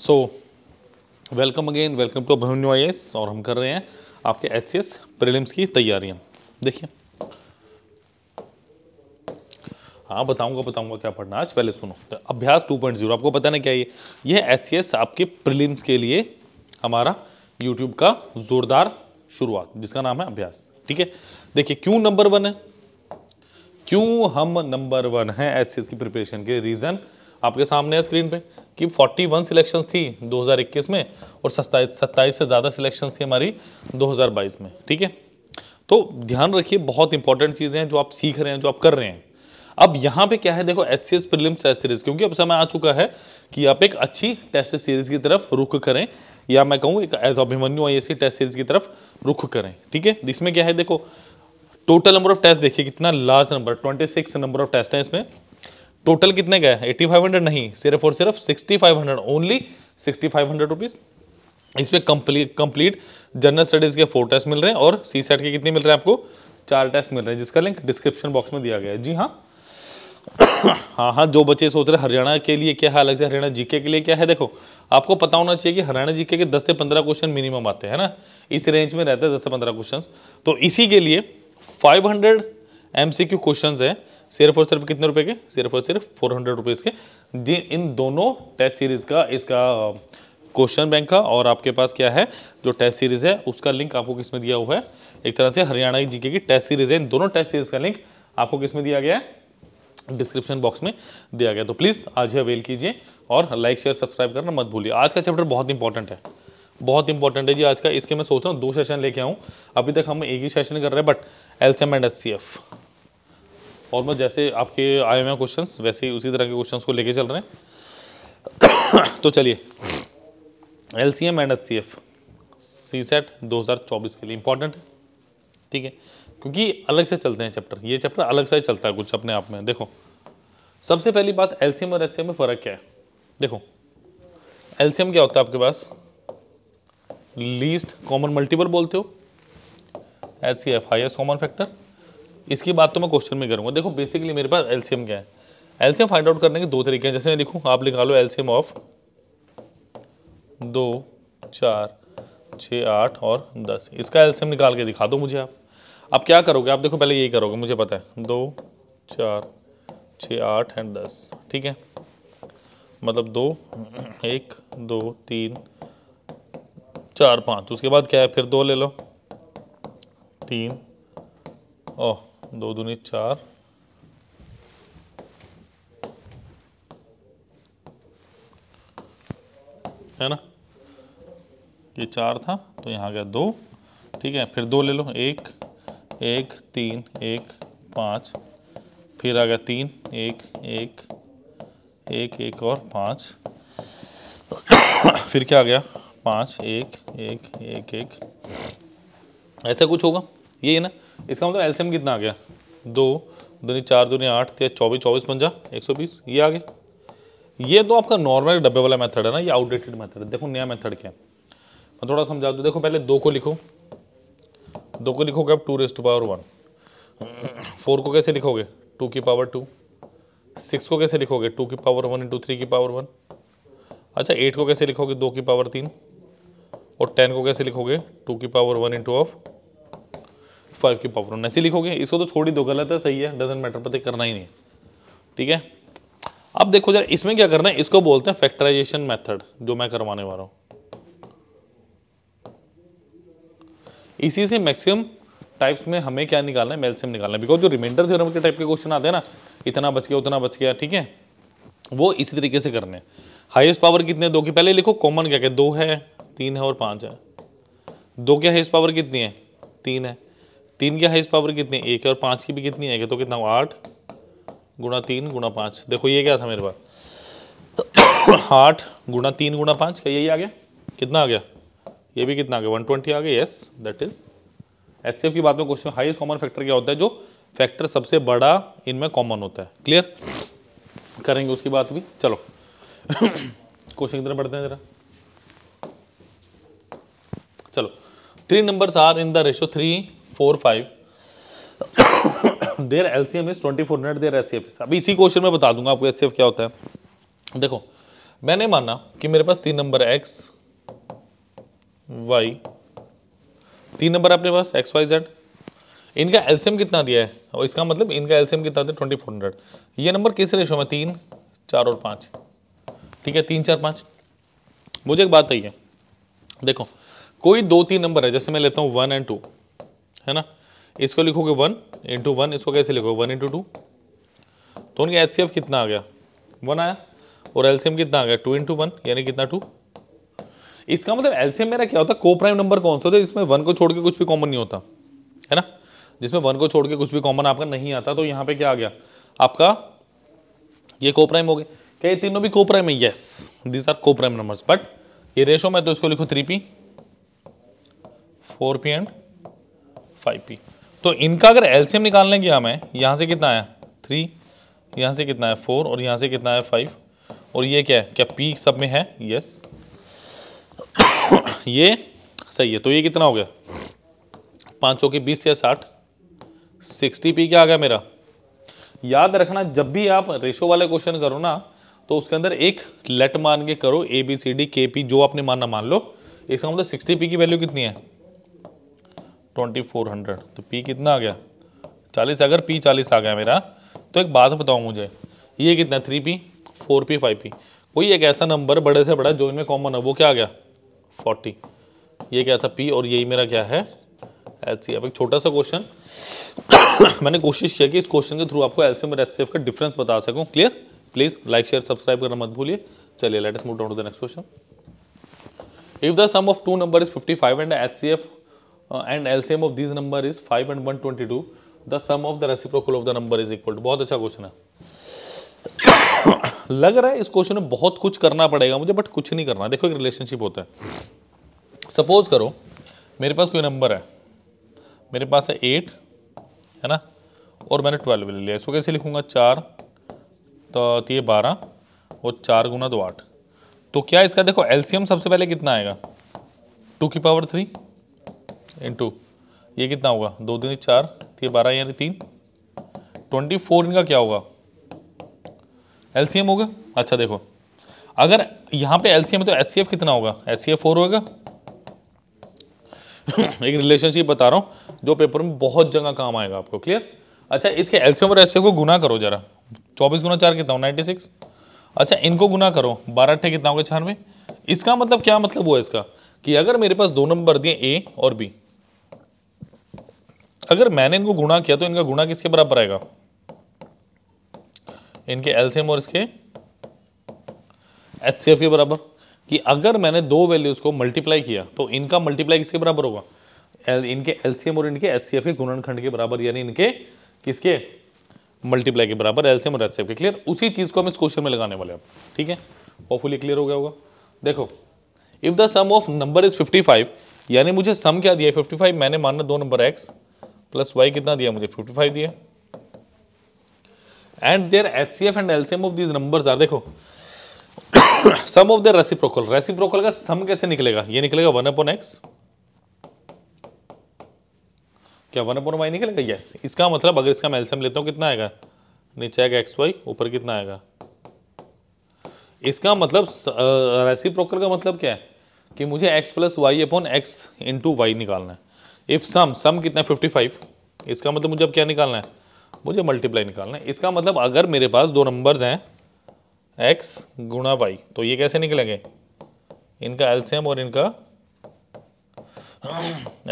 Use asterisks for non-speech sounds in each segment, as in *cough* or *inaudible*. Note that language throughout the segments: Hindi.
So welcome again welcome to Abhimanyu I और हम कर रहे हैं आपके एच सी एस प्रिलिम्स की तैयारियां देखिए हाँ बताऊंगा बताऊंगा क्या पढ़ना आज पहले सुनो तो अभ्यास 2.0 आपको पता नहीं क्या ये ये एच सी एस आपके प्रिलिम्स के लिए हमारा यूट्यूब का जोरदार शुरुआत जिसका नाम है अभ्यास ठीक है देखिए क्यों नंबर वन है क्यों हम नंबर वन है एच सी एस की प्रिपरेशन के रीज़न आपके सामने है स्क्रीन पे कि 41 सिलेक्शंस थी 2021 में और सत्ताईस से ज़्यादा सिलेक्शंस थी हमारी 2022 में ठीक है तो ध्यान रखिए बहुत इंपॉर्टेंट चीज़ें हैं जो आप सीख रहे हैं जो आप कर रहे हैं अब यहाँ पे क्या है देखो H C S prelim test series क्योंकि अब समय आ चुका है कि आप एक अच्छी टेस्ट सीरीज की तरफ रुख करें या मैं कहूँ एक as Abhimanyu I test series की तरफ रुख करें ठीक है इसमें क्या है देखो टोटल नंबर ऑफ टेस्ट देखिए कितना large number 26 number of test है इसमें टोटल कितने गए है एट्टी फाइव हंड्रेड नहीं सिर्फ और सिर्फ sixty five hundred only sixty five hundred rupees इसमें कंप्लीट कंप्लीट जनरल स्टडीज़ के फोर टेस्ट मिल रहे हैं और सी सेट के कितने मिल रहे हैं आपको चार टेस्ट मिल रहे हैं जिसका लिंक डिस्क्रिप्शन बॉक्स में दिया गया है जी हाँ *coughs* हाँ हाँ जो बच्चे सोच रहे हैं हरियाणा के लिए क्या है अलग से हरियाणा जीके के लिए क्या है देखो आपको पता होना चाहिए कि हरियाणा जीके के 10 से 15 क्वेश्चन मिनिमम आते हैं ना इस रेंज में रहते हैं 10 से 15 क्वेश्चंस तो इसी के लिए 500 एमसीक्यू क्वेश्चंस हैं सिर्फ और सिर्फ कितने रुपए के सिर्फ और सिर्फ फोर हंड्रेड रुपीज़ के जी इन दोनों टेस्ट सीरीज़ का इसका क्वेश्चन बैंक का और आपके पास क्या है जो टेस्ट सीरीज़ है उसका लिंक आपको किस में दिया हुआ है एक तरह से हरियाणा जी की टेस्ट सीरीज़ है इन दोनों टेस्ट सीरीज़ का लिंक आपको किस में दिया गया है डिस्क्रिप्शन बॉक्स में दिया गया तो प्लीज़ आज ही अवेल कीजिए और लाइक शेयर सब्सक्राइब करना मत भूलिए आज का चैप्टर बहुत इंपॉर्टेंट है बहुत इंपॉर्टेंट है जी आज का इसके मैं सोच रहा हूँ दो सेशन लेके आऊँ अभी तक हम एक ही सेशन कर रहे हैं but L and H almost जैसे आपके आए हुए क्वेश्चन वैसे ही उसी तरह के क्वेश्चन को लेके चल रहे हैं *coughs* तो चलिए L C M and H C F C set दो हज़ार चौबीस के लिए इंपॉर्टेंट है ठीक है क्योंकि अलग से चलते हैं चैप्टर ये चैप्टर अलग से चलता है कुछ अपने आप में देखो सबसे पहली बात एल सी एम और एच सी एम में फ़र्क क्या है देखो एल सी एम क्या होता है आपके पास लीस्ट कॉमन मल्टीपल बोलते हो H C F highest common factor इसकी बात तो मैं क्वेश्चन में करूँगा देखो बेसिकली मेरे पास एलसीएम क्या है एलसीएम फाइंड आउट करने के दो तरीके हैं जैसे मैं लिखूँ आप लिखा लो एलसीएम ऑफ दो चार छः आठ और दस इसका एलसीएम निकाल के दिखा दो मुझे आप अब क्या करोगे आप देखो पहले यही करोगे मुझे पता है दो चार छः आठ एंड दस ठीक है मतलब दो एक दो तीन चार पाँच उसके बाद क्या है फिर दो ले लो तीन ओह दो दूनी चार है ना ये चार था तो यहाँ गया दो ठीक है फिर दो ले लो एक एक तीन एक पाँच फिर आ गया तीन एक एक एक एक और पाँच फिर क्या आ गया पाँच एक एक एक एक ऐसा कुछ होगा ये है ना इसका मतलब एलसीएम कितना आ गया दो दूनी चार दूनी आठ तेरह चौबीस चौबीस पंजा एक सौ बीस ये आ गया ये तो आपका नॉर्मल डब्बे वाला मेथड है ना ये आउटडेटेड मेथड है देखो नया मेथड क्या है मैं थोड़ा समझा दूँ देखो पहले दो को लिखो दो को लिखोगे आप two raise to power one four को कैसे लिखोगे टू की पावर टू सिक्स को कैसे लिखोगे टू की पावर वन इंटू थ्री की पावर वन अच्छा एट को कैसे लिखोगे दो की पावर तीन और टेन को कैसे लिखोगे टू की power one into of five की पावर वन ऐसे लिखोगे इसको तो छोड़ ही दो गलत है सही है डजेंट मैटर पता करना ही नहीं ठीक है अब देखो जरा इसमें क्या करना है इसको बोलते हैं फैक्टराइजेशन मेथड जो मैं करवाने वाला हूं इसी से मैक्सिमम टाइप्स में हमें क्या निकालना है मेलसियम निकालना है बिकॉज जो रिमाइंडर थ्योरम के टाइप के क्वेश्चन आते हैं ना इतना बच गया उतना बच गया ठीक है वो इसी तरीके से करने हैं हाईएस्ट पावर कितने दो की पहले लिखो कॉमन क्या क्या दो है तीन है और पांच है दो की हाईएस्ट पावर कितनी है तीन है तीन की हाइस पावर कितनी एक है और पाँच की भी कितनी है तो कितना हुआ आठ गुणा तीन गुणा पाँच देखो ये क्या था मेरे पास *coughs* आठ गुणा तीन गुणा पाँच का यही आ गया कितना आ गया ये भी कितना आ गया वन ट्वेंटी आ गया यस दैट इज एच की बात में क्वेश्चन हाईएस्ट कॉमन फैक्टर क्या होता है जो फैक्टर सबसे बड़ा इनमें कॉमन होता है क्लियर करेंगे उसकी बात भी चलो क्वेश्चन *coughs* की तरफ बढ़ते हैं जरा चलो three numbers are in the ratio three four five there L C M is twenty four hundred there L C F is अभी इसी क्वेश्चन में बता दूंगा आपको एच सी एफ क्या होता है देखो मैंने माना कि मेरे पास तीन नंबर एक्स वाई तीन नंबर अपने पास एक्स वाई जेड इनका एलसीएम कितना दिया है और इसका मतलब इनका एलसीएम कितना दिया ट्वेंटी फोर हंड्रेड ये नंबर किस रेशो में तीन चार और पाँच ठीक है तीन चार पाँच मुझे एक बात आई है देखो कोई दो तीन नंबर है जैसे मैं लेता हूँ वन एंड टू है ना इसको लिखोगे वन इंटू वन इसको कैसे लिखोगे वन इंटू टू तो उनका एच कितना आ गया वन आया और एलसीएम कितना आ गया टू इंटू वन यानी कितना टू इसका मतलब एलसीएम मेरा क्या होता है को प्राइम नंबर कौन सा होता है जिसमें वन को छोड़ के कुछ भी कॉमन नहीं होता है ना जिसमें वन को छोड़ के कुछ भी कॉमन आपका नहीं आता तो यहाँ पे क्या आ गया आपका ये को प्राइम हो गया क्या ये तीनों भी को प्राइम है yes these are coprime number but ये रेशो में तो इसको लिखो three P four P and five P तो इनका अगर एल्सियम निकालने की हमें यहाँ से कितना आया थ्री यहाँ से कितना है फोर और यहाँ से कितना है फाइव और ये क्या है क्या पी सब में है यस *coughs* ये सही है तो ये कितना हो गया पाँचों के बीस या साठ सिक्सटी पी क्या आ गया मेरा याद रखना जब भी आप रेशो वाले क्वेश्चन करो ना तो उसके अंदर एक लेट मान के करो ए बी सी डी के पी जो आपने मानना मान लो इसका मतलब सिक्सटी पी की वैल्यू कितनी है ट्वेंटी फोर हंड्रेड तो पी कितना आ गया चालीस अगर पी चालीस आ गया मेरा तो एक बात बताऊँ मुझे ये कितना three P four P five P कोई एक ऐसा नंबर बड़े से बड़ा जो इनमें कॉमन है वो क्या आ गया फोर्टी ये क्या था पी और यही मेरा क्या है एच सी एफ एक छोटा सा क्वेश्चन *coughs* मैंने कोशिश किया कि इस क्वेश्चन के थ्रू आपको एलसीएम और एफ का डिफरेंस बता सकूँ clear please like share subscribe करना मत भूलिए चलिए let us move to the next question if the sum of two number is 55 and F uh, and LCM of these number is 5 and 122 the sum of the reciprocal of the number is equal to बहुत अच्छा क्वेश्चन है *coughs* लग रहा है इस क्वेश्चन में बहुत कुछ करना पड़ेगा मुझे बट कुछ नहीं करना देखो एक रिलेशनशिप होता है सपोज करो मेरे पास कोई नंबर है मेरे पास है एट है ना और मैंने ट्वेल्व ले लिया इसको कैसे लिखूंगा चार तो, तो ये बारह और चार गुना दो आठ तो क्या इसका देखो एलसीएम सबसे पहले कितना आएगा टू की पावर थ्री इंटू ये कितना होगा दो दिन चार ये बारह यानी तीन ट्वेंटी फोर इनका क्या होगा एलसीएम होगा अच्छा देखो अगर यहाँ पे एलसीएम है तो एचसीएफ कितना होगा एचसीएफ फोर होगा *coughs* एक रिलेशनशिप बता रहा हूँ जो पेपर में बहुत जगह काम आएगा आपको क्लियर अच्छा इसके एलसीएम और एचसीएफ को गुना करो जरा चौबीस गुना चार कितना हो नाइन्टी सिक्स अच्छा इनको गुना करो बारह अट्ठे कितना होगा छानवे इसका मतलब क्या मतलब हुआ इसका कि अगर मेरे पास दो नंबर दिए ए और बी अगर मैंने इनको गुणा किया तो इनका गुणा किसके बराबर आएगा इनके एलसीएम और इसके एच के बराबर कि अगर मैंने दो वैल्यूज़ को मल्टीप्लाई किया तो इनका मल्टीप्लाई किसके बराबर होगा इनके एलसीएम और इनके एच के गुणनखंड के बराबर यानी इनके किसके मल्टीप्लाई के बराबर एलसीएम और एच के क्लियर उसी चीज़ को हम इस क्वेश्चन में लगाने वाले अब ठीक है होपफुली क्लियर हो गया होगा देखो if the sum of number is 55 यानी मुझे सम क्या दिया 55 मैंने माना दो नंबर एक्स प्लस वाई कितना दिया मुझे 55 दिया and there H C F and LCM of these number are देखो sum of the reciprocal reciprocal का सम कैसे निकलेगा ये निकलेगा वन अपॉन एक्स क्या वन अपॉन वाई निकलेगा यस yes. इसका मतलब अगर इसका मैं एल्सियम लेता हूँ कितना आएगा नीचे आएगा एक्स वाई ऊपर कितना आएगा इसका मतलब रेसिप्रोकल uh, का मतलब क्या है कि मुझे x plus Y upon X into Y निकालना है इफ़ सम सम कितना फिफ्टी फाइव इसका मतलब मुझे अब क्या निकालना है मुझे मल्टीप्लाई निकालना है इसका मतलब अगर मेरे पास दो नंबर्स हैं एक्स गुणा वाई तो ये कैसे निकलेंगे इनका एल्सियम और इनका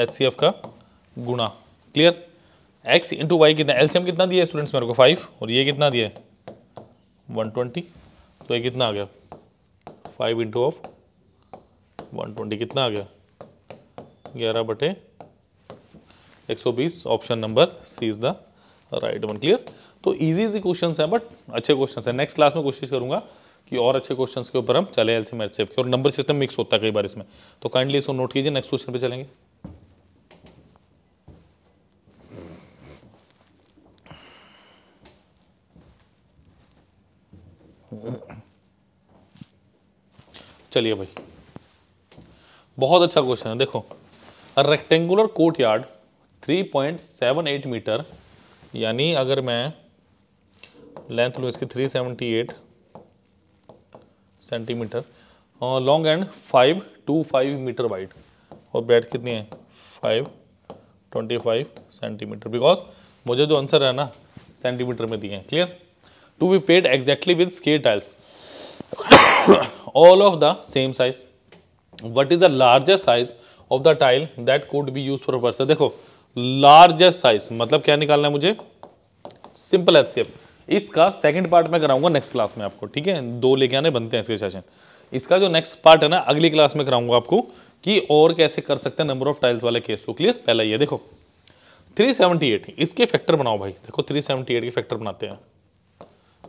एच का गुणा क्लियर एक्स इंटू वाई कितना एल्सियम कितना दिया स्टूडेंट्स मेरे को फाइव और ये कितना दिया है वन ट्वेंटी तो ये कितना आ गया five into of one twenty कितना आ गया ग्यारह बटे एक सौ बीस option number C is the right one clear तो इजी इजी क्वेश्चन है बट अच्छे क्वेश्चन है नेक्स्ट क्लास में कोशिश करूंगा कि और अच्छे क्वेश्चन के ऊपर हम चले एल सी मैथ और नंबर सिस्टम मिक्स होता है कई बार इसमें तो काइंडली इसको नोट कीजिए नेक्स्ट क्वेश्चन पे चलेंगे चलिए भाई बहुत अच्छा क्वेश्चन है देखो rectangular courtyard eight metre यानी अगर मैं लेंथ लूँ इसकी 378 सेंटीमीटर हाँ, और लॉन्ग एंड 525 मीटर वाइड और ब्रेड कितनी है 525 सेंटीमीटर बिकॉज मुझे जो आंसर है ना सेंटीमीटर में दिए हैं clear to be paved exactly with square tiles all of the same size what is the largest size of the tile that could be used for first देखो लार्जेस्ट साइज मतलब क्या निकालना है मुझे सिंपल एच इसका सेकंड पार्ट मैं कराऊंगा नेक्स्ट क्लास में आपको ठीक है दो लेके आने बनते हैं इसके सेशन इसका जो नेक्स्ट पार्ट है ना अगली क्लास में कराऊंगा आपको कि और कैसे कर सकते हैं नंबर ऑफ टाइल्स वाले केस को क्लियर पहला ये देखो 378 इसके फैक्टर बनाओ भाई देखो 378 के फैक्टर बनाते हैं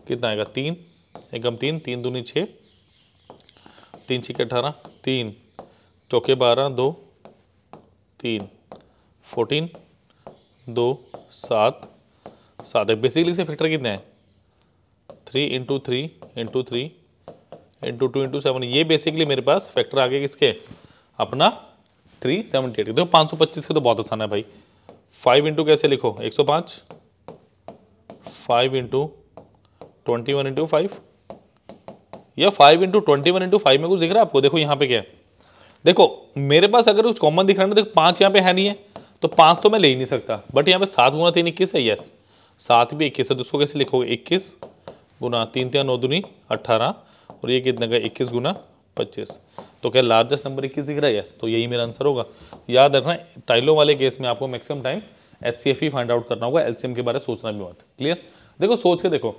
कितना आएगा तीन एकम तीन तीन दूनी छः तीन छिके अठारह तीन चौके बारह दो तीन फोर्टीन दो सात सात है बेसिकली से फैक्टर कितने हैं three into three into three into two into seven ये बेसिकली मेरे पास फैक्टर आगे किसके अपना थ्री सेवनटी एट देखो पाँच सौ पच्चीस का तो बहुत आसान है भाई फाइव इंटू कैसे लिखो एक सौ पाँच five into twenty one into five या five into twenty one into five में कुछ दिख रहा है आपको देखो यहाँ पे क्या है देखो मेरे पास अगर कुछ कॉमन दिख रहा है ना देखो पाँच यहाँ पे है नहीं है तो पाँच तो मैं ले ही नहीं सकता बट यहाँ पे सात गुना तीन इक्कीस है यस सात भी इक्कीस है तो उसको कैसे लिखोगे इक्कीस गुना तीन तीन तो नौ दूनी अट्ठारह और ये कितने का इक्कीस गुना पच्चीस तो क्या लार्जेस्ट नंबर इक्कीस दिख रहा है यस तो यही मेरा आंसर होगा याद रखना टाइलों वाले केस में आपको maximum time H C F ही फाइंड आउट करना होगा एल के बारे में सोचना भी बात क्लियर देखो सोच के देखो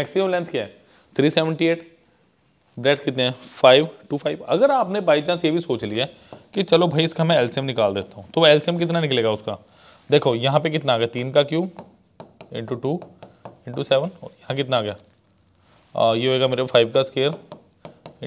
मैक्सिमम लेंथ क्या है थ्री सेवेंटी एट ब्रेड कितने हैं फाइव टू फाइव अगर आपने बाई चांस ये भी सोच लिया कि चलो भाई इसका मैं एल्शियम निकाल देता हूँ तो एल्शियम कितना निकलेगा उसका देखो यहाँ पे कितना आ गया तीन का cube into two into seven यहाँ कितना आ गया आ, ये होगा मेरे फाइव का square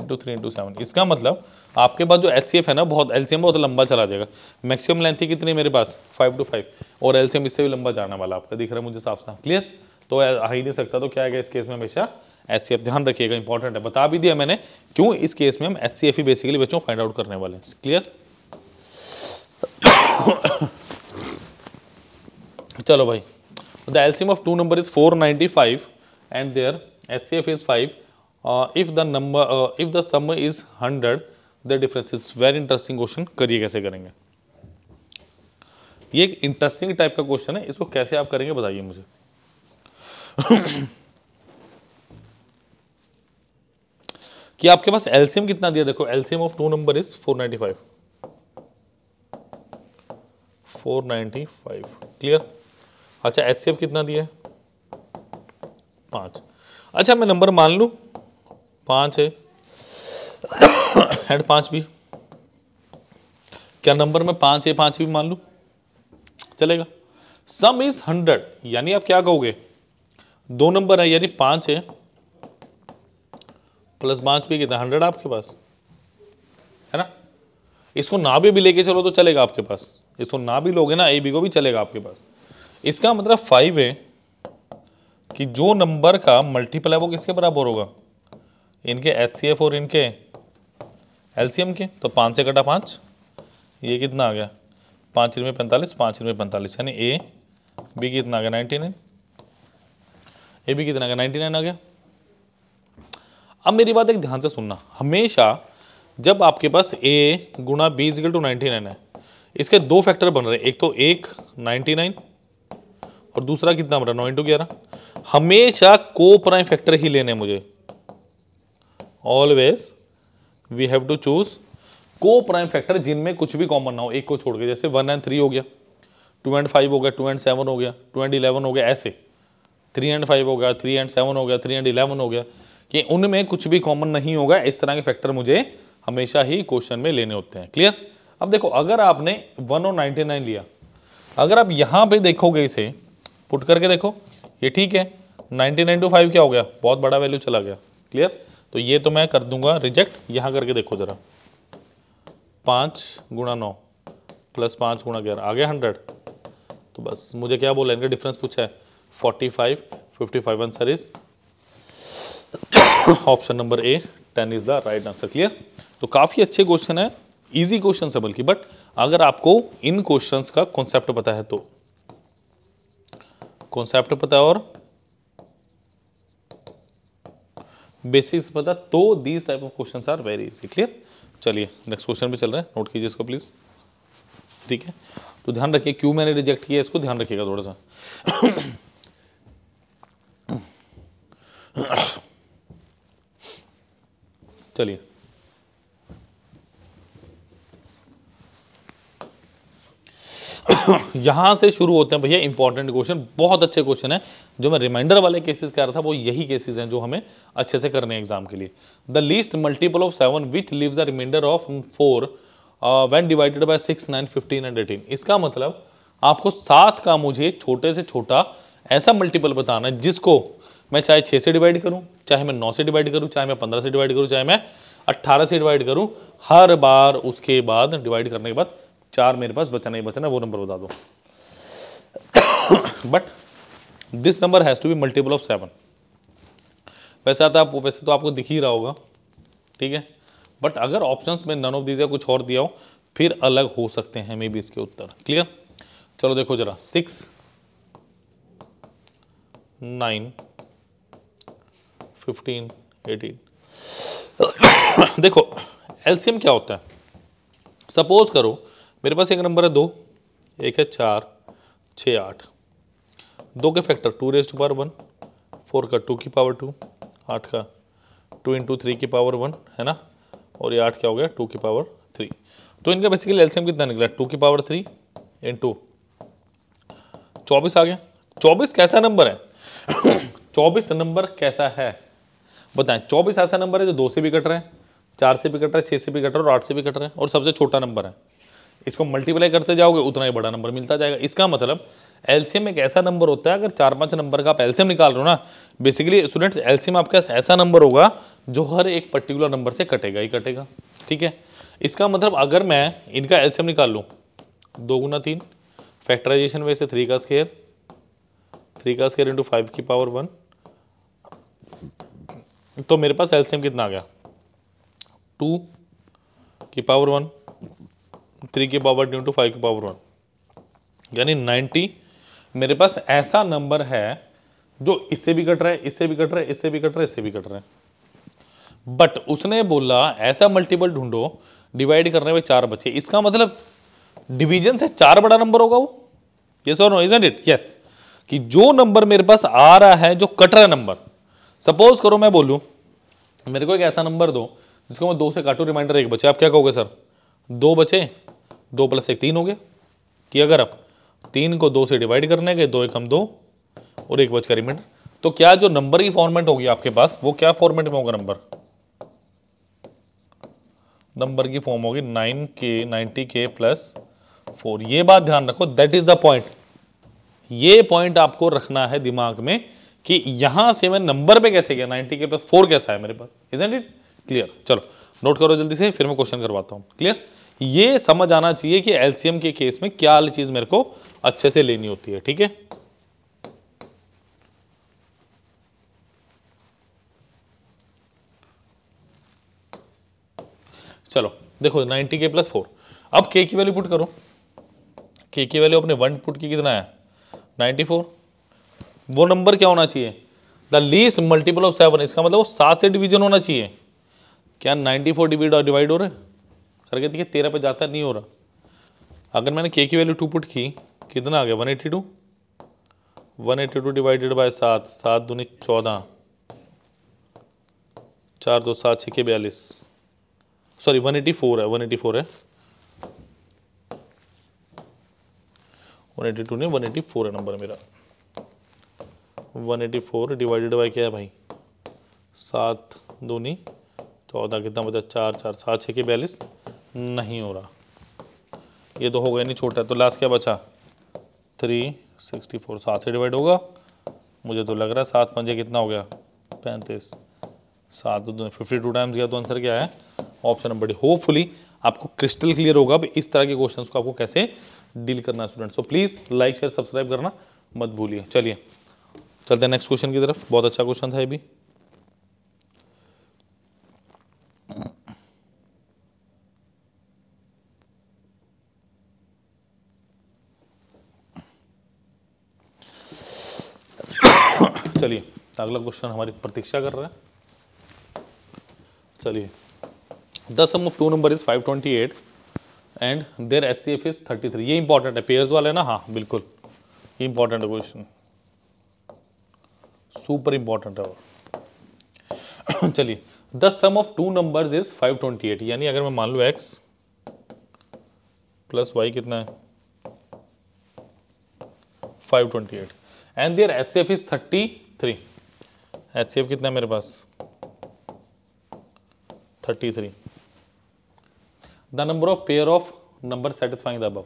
into three into seven इसका मतलब आपके पास जो एच है ना बहुत एल्शियम बहुत लंबा चला जाएगा मैक्सिमम लेंथ ही कितनी मेरे पास फाइव टू फाइव और एल्शियम इससे भी लंबा जाना वाला आपका दिख रहा है मुझे साफ साफ क्लियर तो आ ही नहीं सकता तो क्या आएगा इस केस में हमेशा एच सी एफ ध्यान रखिएगा इंपॉर्टेंट है बता भी दिया मैंने क्यों इस केस में हम एच सी एफ ही बेसिकली बच्चों फाइंड आउट करने वाले हैं क्लियर *coughs* चलो भाई the LCM of two number is 495 and there H C F is five if the number if the sum is 100 the difference is very interesting question करिए कैसे करेंगे ये एक इंटरेस्टिंग टाइप का क्वेश्चन है इसको कैसे आप करेंगे बताइए मुझे *coughs* *coughs* कि आपके पास एल्सियम कितना दिया देखो LCM of two number is 495 495 clear अच्छा एच कितना दिया है पांच अच्छा मैं नंबर मान लू पांच है हेड पांच भी क्या नंबर में पांच है पांच भी मान लू चलेगा सम इज हंड्रेड यानी आप क्या कहोगे दो नंबर है यानी पांच है प्लस मार्क्स भी कितना हंड्रेड आपके पास है ना इसको ना भी भी लेके चलो तो चलेगा आपके पास इसको ना भी लोगे ना ए बी को भी चलेगा आपके पास इसका मतलब फाइव है कि जो नंबर का मल्टीपल है वो किसके बराबर होगा इनके एच सी एफ और इनके एल सी एम के तो पाँच से कटा पाँच ये कितना आ गया पाँच रुपये पैंतालीस पाँच रुपये पैंतालीस यानी ए बी कितना आ गया नाइन्टी नाइन ए बी कितना आ गया नाइन्टी नाइन आ गया अब मेरी बात एक ध्यान से सुनना हमेशा जब आपके पास ए गुणा B is equal to ninety nine है इसके दो फैक्टर बन रहे हैं एक तो एक नाइनटी नाइन और दूसरा कितना बन रहा है नौ इंटू ग्यारह हमेशा को प्राइम फैक्टर ही लेने मुझे always we have to choose coprime factor जिनमें कुछ भी कॉमन ना हो एक को छोड़ के जैसे वन एंड थ्री हो गया टू एंड फाइव हो गया टू एंड सेवन हो गया टू एंड इलेवन हो गया ऐसे थ्री एंड फाइव हो गया थ्री एंड सेवन हो गया थ्री एंड इलेवन हो गया कि उनमें कुछ भी कॉमन नहीं होगा इस तरह के फैक्टर मुझे हमेशा ही क्वेश्चन में लेने होते हैं क्लियर अब देखो अगर आपने वन और नाइनटी नाइन लिया अगर आप यहाँ पे देखोगे इसे पुट करके देखो ये ठीक है नाइनटी नाइन टू फाइव क्या हो गया बहुत बड़ा वैल्यू चला गया क्लियर तो ये तो मैं कर दूंगा रिजेक्ट यहाँ करके देखो ज़रा पाँच गुणा नौ प्लस पाँच गुणा ग्यारह आ गया हंड्रेड तो बस मुझे क्या बोला इनका डिफरेंस पूछा है forty five fifty five answer is option number A ten is the right answer clear तो काफ़ी अच्छे क्वेश्चन है इजी क्वेश्चन है बल्कि बट अगर आपको इन क्वेश्चन का कॉन्सेप्ट पता है तो कॉन्सेप्ट पता है और बेसिक्स पता तो these type of question are very easy clear चलिए नेक्स्ट क्वेश्चन पे चल रहे हैं नोट कीजिए इसको प्लीज़ ठीक है तो ध्यान रखिए क्यों मैंने रिजेक्ट किया इसको ध्यान रखिएगा थोड़ा सा चलिए *coughs* यहां से शुरू होते हैं भैया इंपॉर्टेंट क्वेश्चन बहुत अच्छे क्वेश्चन है जो मैं रिमाइंडर वाले केसेस कह रहा था वो यही केसेस हैं जो हमें अच्छे से करने एग्जाम के लिए the least multiple of seven which leave the remainder of four when divided by six nine fifteen and eighteen इसका मतलब आपको सात का मुझे छोटे से छोटा ऐसा मल्टीपल बताना है जिसको मैं चाहे छः से डिवाइड करूँ चाहे मैं नौ से डिवाइड करूँ चाहे मैं पंद्रह से डिवाइड करूँ चाहे मैं अट्ठारह से डिवाइड करूँ हर बार उसके बाद डिवाइड करने के बाद चार मेरे पास बचा नहीं बचाना वो नंबर बता दो but this number has to be multiple of seven वैसे आता आप वैसे तो आपको दिख ही रहा होगा ठीक है बट अगर ऑप्शंस में नन ऑफ दीज या कुछ और दिया हो फिर अलग हो सकते हैं मे बी इसके उत्तर क्लियर चलो देखो जरा सिक्स नाइन देखो एलसीएम क्या होता है सपोज करो मेरे पास एक नंबर है दो एक है चार छ आठ दो के factor two raise to power one four का टू की पावर टू आठ का टू इंटू थ्री की पावर वन है ना और ये आठ क्या हो गया टू की पावर थ्री तो इनका बेसिकली एलसीएम कितना निकला टू की पावर थ्री टू चौबीस आ गया चौबीस कैसा नंबर है *coughs* चौबीस नंबर कैसा है बताएं चौबीस ऐसा नंबर है जो दो से भी कट रहा है चार से भी कट रहा है छः से भी कट रहा है और आठ से भी कट रहा है और सबसे छोटा नंबर है इसको मल्टीप्लाई करते जाओगे उतना ही बड़ा नंबर मिलता जाएगा इसका मतलब एलसीएम एक ऐसा नंबर होता है अगर चार पाँच नंबर का आप एलसीएम निकाल रहे हो ना बेसिकली स्टूडेंट्स एलसीएम आपके पास ऐसा नंबर होगा जो हर एक पर्टिकुलर नंबर से कटेगा ही कटेगा ठीक है इसका मतलब अगर मैं इनका एलसीएम निकाल लूँ दो गुना तीन फैक्टराइजेशन वैसे थ्री का स्केयर थ्री का स्केयर इंटू फाइव की पावर वन तो मेरे पास एल्सियम कितना आ गया टू की पावर वन थ्री की पावर टू टू फाइव की पावर वन यानी नाइन्टी मेरे पास ऐसा नंबर है जो इससे भी कट रहा है इससे भी कट रहा है इससे भी कट रहा है इससे भी कट रहा है बट उसने बोला ऐसा मल्टीपल ढूंढो डिवाइड करने में चार बचे इसका मतलब डिवीजन से चार बड़ा नंबर होगा वो यस और नो इज इट यस कि जो नंबर मेरे पास आ रहा है जो कट रहा है नंबर सपोज करो मैं बोलूँ मेरे को एक ऐसा नंबर दो जिसको मैं दो से काटूँ रिमाइंडर एक बचे आप क्या कहोगे सर दो बचे दो प्लस एक तीन हो गए कि अगर आप तीन को दो से डिवाइड करने गए दो एक हम दो और एक बच का रिमाइंडर तो क्या जो नंबर की फॉर्मेट होगी आपके पास वो क्या फॉर्मेट में होगा नंबर नंबर की फॉर्म होगी नाइन के नाइनटी के प्लस फोर ये बात ध्यान रखो दैट इज द पॉइंट ये पॉइंट आपको रखना है दिमाग में कि यहां से मैं नंबर पे कैसे गया 90 के प्लस फोर कैसा है मेरे पास इजेंट इट क्लियर चलो नोट करो जल्दी से फिर मैं क्वेश्चन करवाता हूँ क्लियर ये समझ आना चाहिए कि एलसीएम के केस में क्या चीज़ मेरे को अच्छे से लेनी होती है ठीक है चलो देखो 90 के प्लस फोर अब के की वैल्यू पुट करो के की वैल्यू अपने वन पुट की कितना है 94 वो नंबर क्या होना चाहिए the least multiple of seven इसका मतलब वो सात से डिवीजन होना चाहिए क्या नाइन्टी फोर डिवीड डिवाइड हो रहा है करके देखिए तेरह पे जाता नहीं हो रहा अगर मैंने के की वैल्यू टू पुट की कितना आ गया one eighty two one eighty two divided by सात सात दूनी चौदह चार दो सात छः के बयालीस सॉरी वन एटी फोर है वन एटी फोर है वन एटी टू नहीं वन एटी फोर है नंबर मेरा 184 डिवाइडेड बाई क्या है भाई सात दूनी चौदह कितना बचा चार चार सात छः के बयालीस नहीं हो रहा ये तो हो गया नहीं छोटा तो लास्ट क्या बचा थ्री सिक्सटी फोर सात से डिवाइड होगा मुझे तो लग रहा है सात पंजे कितना हो गया पैंतीस सात दो फिफ्टी टू टाइम्स गया तो आंसर क्या है ऑप्शन नंबर डी होपफुली आपको क्रिस्टल क्लियर होगा अब इस तरह के क्वेश्चन को आपको कैसे डील करना है student so please like share subscribe करना मत भूलिए चलिए चलते हैं नेक्स्ट क्वेश्चन की तरफ बहुत अच्छा क्वेश्चन था ये भी चलिए अगला क्वेश्चन हमारी प्रतीक्षा कर रहा है चलिए the sum of two number is 528 and there H C F is 33 ये इंपॉर्टेंट है पेयर्स वाले ना हाँ बिल्कुल इंपॉर्टेंट है क्वेश्चन सुपर इंपॉर्टेंट है *coughs* चलिए the sum of two numbers is 528 यानी अगर मैं मान लू एक्स प्लस वाई कितना है 528 and there H F is thirty three H F कितना है मेरे पास thirty three the number of pair of number satisfying the अब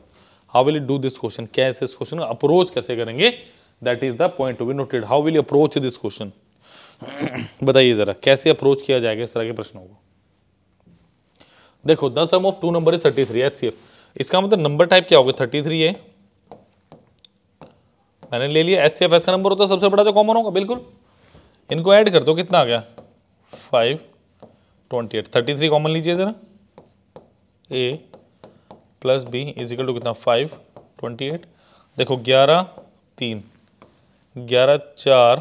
how will do this question कैसे इस क्वेश्चन अप्रोच कैसे करेंगे that is the point to be noted how will approach this question बताइए जरा कैसे अप्रोच किया जाएगा इस तरह के प्रश्नों को देखो the sum of two number is thirty three H C F इसका मतलब नंबर टाइप क्या होगा थर्टी थ्री है मैंने ले लिया एच सी एफ ऐसा नंबर होता है सबसे बड़ा जो तो कॉमन होगा बिल्कुल इनको ऐड कर दो कितना आ गया five twenty eight thirty three common लीजिए जरा a plus b is equal to कितना फाइव ट्वेंटी एट देखो ग्यारह तीन ग्यारह चार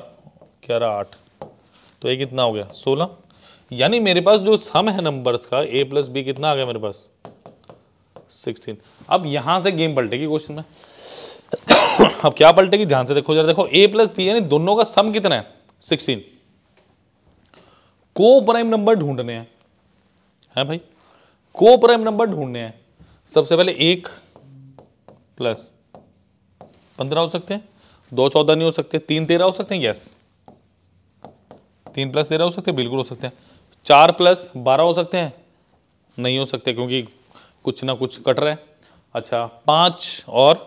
ग्यारह आठ तो ये कितना हो गया सोलह यानी मेरे पास जो सम है नंबर्स का ए प्लस बी कितना आ गया मेरे पास सिक्सटीन अब यहां से गेम पलटेगी क्वेश्चन में *coughs* अब क्या पलटेगी ध्यान से देखो जरा देखो ए प्लस बी यानी दोनों का सम कितना है सिक्सटीन को प्राइम नंबर ढूंढने हैं है भाई को प्राइम नंबर ढूंढने हैं सबसे पहले एक प्लस पंद्रह हो सकते हैं दो चौदह नहीं हो सकते तीन तेरह हो सकते हैं यस तीन प्लस तेरह हो सकते हैं बिल्कुल हो सकते हैं चार प्लस बारह हो सकते हैं नहीं हो सकते क्योंकि कुछ ना कुछ कट रहे अच्छा पाँच और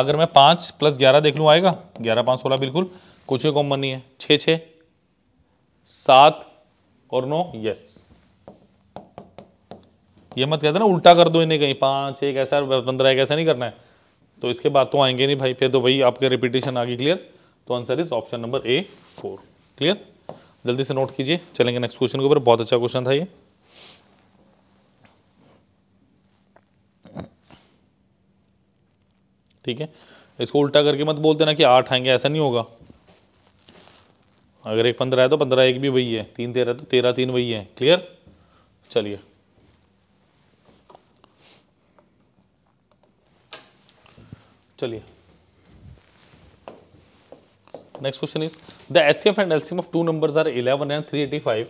अगर मैं पाँच प्लस ग्यारह देख लूँ आएगा ग्यारह पाँच सोलह बिल्कुल कुछ भी कॉमन नहीं है छ छ सात और नौ यस ये मत कहते ना उल्टा कर दो इन्हें कहीं पाँच एक ऐसा पंद्रह एक ऐसा नहीं करना है तो इसके बाद तो आएंगे नहीं भाई फिर तो वही आपके रिपीटेशन आ गई क्लियर तो answer is option number A four clear जल्दी से नोट कीजिए चलेंगे नेक्स्ट क्वेश्चन के ऊपर बहुत अच्छा क्वेश्चन था ये ठीक है इसको उल्टा करके मत बोलते ना कि आठ आएंगे ऐसा नहीं होगा अगर एक पंद्रह है तो पंद्रह एक भी वही है तीन तेरह तो तेरह तीन वही है क्लियर चलिए चलिए next question is the H C F and L C M of two number are eleven and three eighty five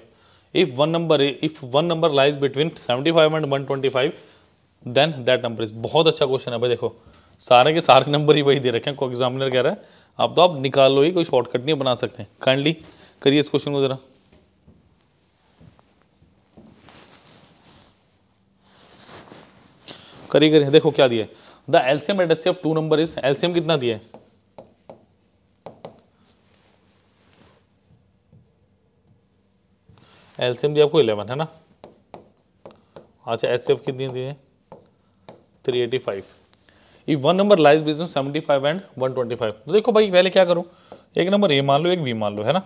if one number if one number lies between seventy five and one twenty five then that number is बहुत अच्छा क्वेश्चन है भाई देखो सारे के सारे नंबर ही वही दे रखे हैं को एग्जामिनर कह रहा है आप तो आप निकाल लो ही कोई शॉर्टकट नहीं बना सकते काइंडली करिए इस क्वेश्चन को जरा करिए करिए देखो क्या दिया है द एल्सियम एडेसी of two number is LCM कितना दिया है एल्सियम दिया आपको इलेवन है ना अच्छा एच सी एफ कितनी दिए थ्री एटी फाइव ये one number lies between seventy five and one twenty five तो देखो भाई पहले क्या करूँ एक नंबर ए मान लो एक बी मान लो है ना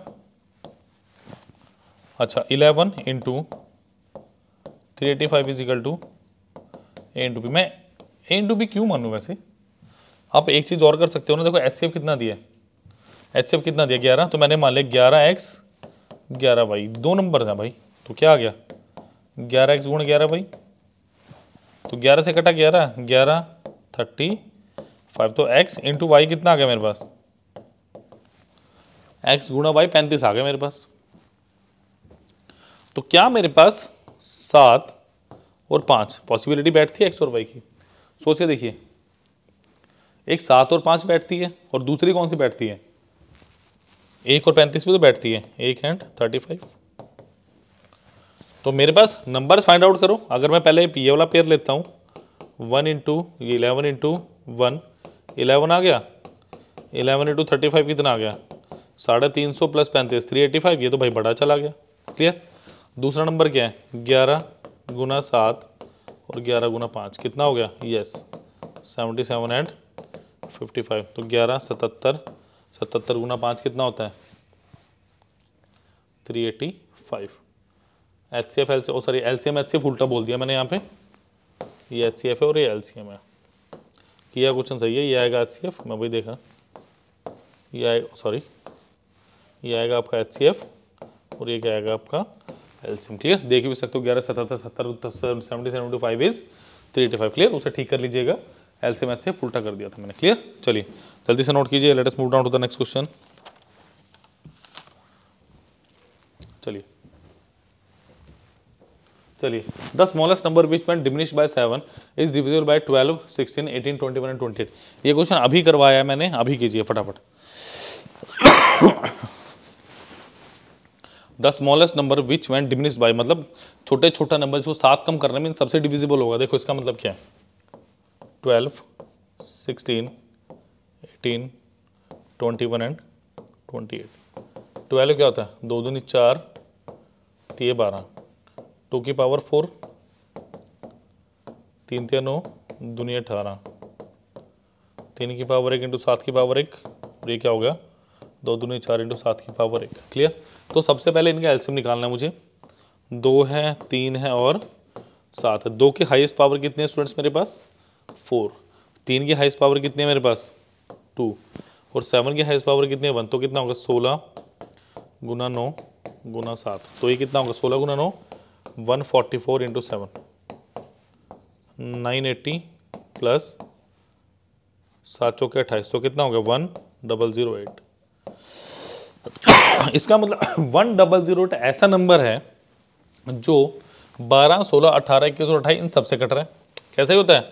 अच्छा eleven into three eighty five is equal to a into b मैं ए इंटू बी क्यों मानूँ वैसे आप एक चीज़ और कर सकते हो ना देखो एच कितना दिया है एच कितना दिया ग्यारह तो मैंने मान लिया ग्यारह एक्स ग्यारह वाई दो नंबर हैं भाई तो क्या आ गया ग्यारह एक्स गुण ग्यारह वाई तो ग्यारह से कटा ग्यारह ग्यारह थर्टी फाइव तो एक्स इंटू वाई कितना आ गया मेरे पास एक्स गुणा वाई पैंतीस आ गया मेरे पास तो क्या मेरे पास सात और पाँच पॉसिबिलिटी बैठती है एक्स और वाई की सोच के देखिए एक सात और पाँच बैठती है और दूसरी कौन सी बैठती है एक और पैंतीस भी तो बैठती है एक एंड थर्टी फाइव तो मेरे पास नंबर्स फाइंड आउट करो अगर मैं पहले ये वाला पेयर लेता हूँ वन इंटू ये इलेवन इंटू वन इलेवन आ गया इलेवन इंटू थर्टी फाइव कितना आ गया साढ़े तीन सौ प्लस पैंतीस थ्री एटी फाइव ये तो भाई बड़ा चला गया क्लियर दूसरा नंबर क्या है ग्यारह गुना सात और ग्यारह गुना पाँच कितना हो गया yes 77 seven and fifty five तो ग्यारह सतहत्तर सतहत्तर गुना पाँच कितना होता है three eighty five H C F L C O sorry L C M H C F उल्टा बोल दिया मैंने यहाँ पे ये एच सी एफ है और ये एल सी एम है किया क्वेश्चन सही है ये आएगा एच सी एफ मैं भी देखा ये आएगा सॉरी ये आएगा आपका एच सी एफ और ये क्या आएगा आपका एल्सियम क्लियर देख भी सकते हो ग्यारह सतहत्तर सत्तर seventy seventy five is three eighty five clear उसे ठीक कर लीजिएगा एल्सियम एच से उल्टा कर दिया था मैंने क्लियर चलिए जल्दी से नोट कीजिए latest move down to the next question चलिए चलिए the smallest number which when diminish by seven is divisible by twelve sixteen eighteen twenty one and twenty eight ये क्वेश्चन अभी करवाया है मैंने अभी कीजिए फटाफट the smallest number which when diminished by मतलब छोटे छोटा नंबर जो सात कम करने में सबसे डिविजिबल होगा देखो इसका मतलब क्या है twelve sixteen eighteen twenty one and twenty eight twelve क्या होता है दो दूनी चार तो तीन बारह टू की पावर फोर तीन तीन नौ दुनिया अठारह तीन की पावर एक इंटू सात की पावर एक ये क्या होगा गया दो दूनी चार इंटू सात की पावर एक क्लियर तो सबसे पहले इनका एल्सियम निकालना है मुझे दो है तीन है और सात है दो की हाईएस्ट पावर कितनी है स्टूडेंट्स मेरे पास फोर तीन की हाईएस्ट पावर कितनी है मेरे पास टू और सेवन की हाईएस्ट पावर कितनी है वन तो कितना होगा सोलह गुना नौ गुना सात तो ये कितना होगा सोलह गुना नौ one forty four into seven nine eighty plus सात चौके अट्ठाईस तो कितना होगा वन डबल ज़ीरो एट इसका मतलब वन डबल ज़ीरो ऐसा नंबर है जो बारह सोलह अठारह इक्कीस और अट्ठाईस इन सबसे कट रहा है कैसे होता है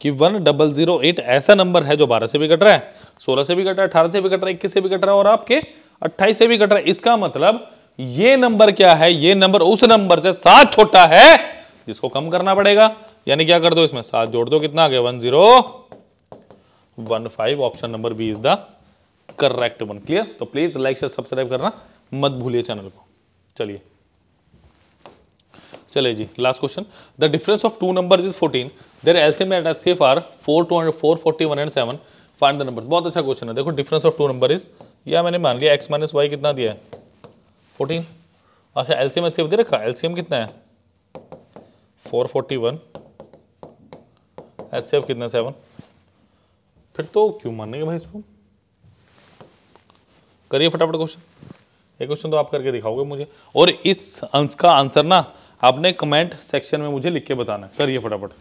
कि वन डबल जीरो एट ऐसा नंबर है जो बारह से भी कट रहा है सोलह से भी कट रहा है अठारह से भी कट रहा है इक्कीस से भी कट रहा है और आपके अट्ठाईस से भी कट रहा है इसका मतलब ये नंबर क्या है ये नंबर उस नंबर से सात छोटा है जिसको कम करना पड़ेगा यानी क्या कर दो इसमें सात जोड़ दो कितना आ गया one zero one five option number B is the correct one clear तो प्लीज लाइक शेयर सब्सक्राइब करना मत भूलिए चैनल को चलिए चले जी last question the difference of two number is 14 their LCM and HCF are four two hundred four forty one and seven find the number बहुत अच्छा क्वेश्चन है देखो difference of two number is या मैंने मान लिया एक्स माइनस वाई कितना दिया है फोर्टीन अच्छा एलसीएम सेफ दे रखा एलसीएम कितना है four forty one H C F कितना सेवन फिर तो क्यों मानेंगे भाई इसको करिए फटाफट क्वेश्चन ये क्वेश्चन तो आप करके दिखाओगे मुझे और इस अंश का आंसर ना आपने कमेंट सेक्शन में मुझे लिख के बताना करिए फटाफट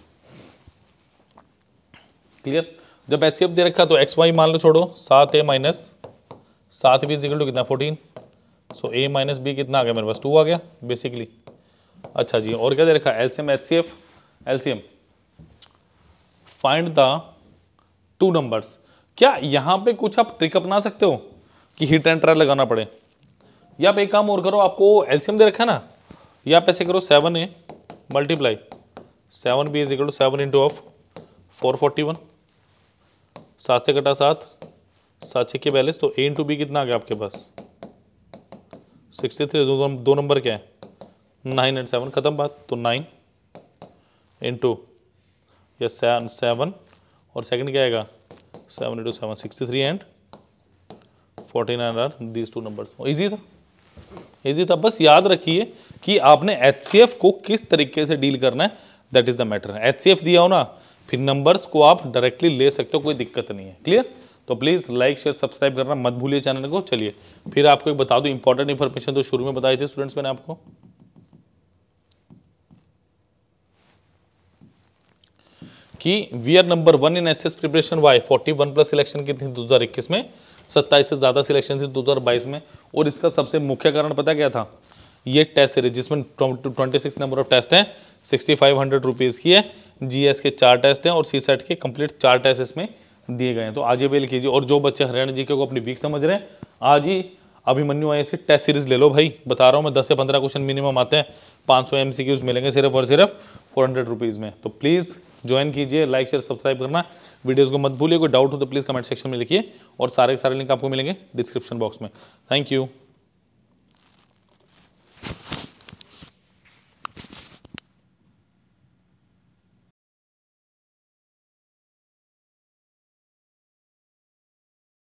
क्लियर जब एच दे रखा तो एक्स वाई मान लो छोड़ो सात ए माइनस सात बी जिकल टू कितना fourteen so a minus b कितना आ गया मेरे पास टू आ गया बेसिकली अच्छा जी और क्या दे रखा LCM H C F L C M find the two numbers क्या यहाँ पे कुछ आप ट्रिक अपना सकते हो कि हीट एंड ट्रायल लगाना पड़े या आप एक काम और करो आपको एल्शियम दे रखा है ना या आप ऐसे करो seven a multiply seven b is two seven into of four forty one सात से कटा सात सात छः के बैलेंस तो ए इंटू बी कितना आ गया आपके पास सिक्सटी थ्री दो नंबर क्या है नाइन एंड सेवन ख़त्म बात तो नाइन इंटू या सेवन और सेकंड क्या आएगा seven into seven sixty three and forty nine are these two number easy था ईजी था बस याद रखिए कि आपने एच को किस तरीके से डील करना है that is the matter H दिया हो ना फिर नंबर्स को आप डायरेक्टली ले सकते हो कोई दिक्कत नहीं है क्लियर तो प्लीज़ लाइक शेयर सब्सक्राइब करना मत भूलिए चैनल को चलिए फिर आपको एक बता दूँ इंपॉर्टेंट इन्फॉर्मेशन तो शुरू में बताई थी स्टूडेंट्स मैंने आपको कि we are number one in S S preparation why forty one plus selection कितनी दो हज़ार इक्कीस में सत्ताईस से ज़्यादा सिलेक्शन थी दो में और इसका सबसे मुख्य कारण पता क्या था ये टेस्ट सीरीज जिसमें twenty six number of test हैं सिक्सटी फाइव हंड्रेड रुपीज़ की है एस के चार टेस्ट हैं और सी सेट के कम्प्लीट चार टेस्ट इसमें दिए गए हैं तो आज ये बेल कीजिए और जो बच्चे हरियाणा जी के को अपनी वीक समझ रहे हैं आज ही अभिमन्यु आई से टेस्ट सीरीज ले लो भाई बता रहा हूँ मैं दस से पंद्रह क्वेश्चन मिनिमम आते हैं पाँच सौ एम मिलेंगे सिर्फ और सिर्फ फोर हंड्रेड रुपीज़ में तो प्लीज़ ज्वाइन कीजिए लाइक शेयर सब्सक्राइब करना वीडियोज़ को मत भूलिए कोई डाउट हो तो प्लीज़ कमेंट सेक्शन में लिखिए और सारे सारे लिंक आपको मिलेंगे डिस्क्रिप्शन बॉक्स में थैंक यू